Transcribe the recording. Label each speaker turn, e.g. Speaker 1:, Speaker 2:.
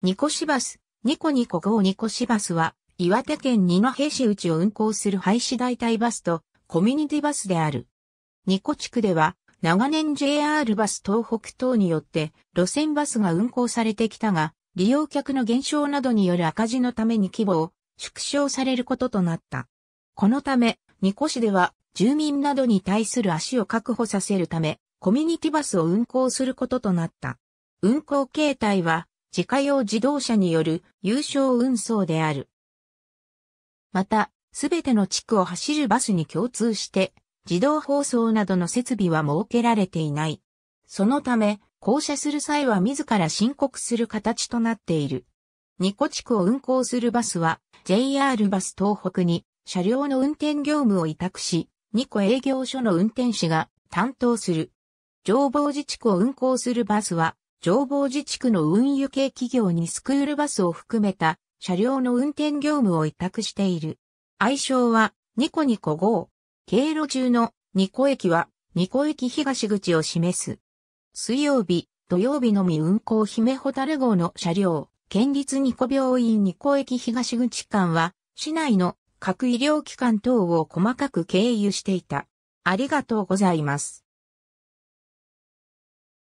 Speaker 1: ニコシバス、ニコニコ号ニコシバスは、岩手県二戸市内を運行する廃止代替バスとコミュニティバスである。ニコ地区では、長年 JR バス東北等によって路線バスが運行されてきたが、利用客の減少などによる赤字のために規模を縮小されることとなった。このため、ニコ市では住民などに対する足を確保させるため、コミュニティバスを運行することとなった。運行形態は、自家用自動車による有償運送である。また、すべての地区を走るバスに共通して、自動放送などの設備は設けられていない。そのため、降車する際は自ら申告する形となっている。ニコ地区を運行するバスは、JR バス東北に車両の運転業務を委託し、ニコ営業所の運転士が担当する。上防寺地区を運行するバスは、上報自治区の運輸系企業にスクールバスを含めた車両の運転業務を委託している。愛称はニコニコ号。経路中のニコ駅はニコ駅東口を示す。水曜日、土曜日のみ運行姫ホタル号の車両、県立ニコ病院ニコ駅東口間は市内の各医療機関等を細かく経由していた。ありがとうございます。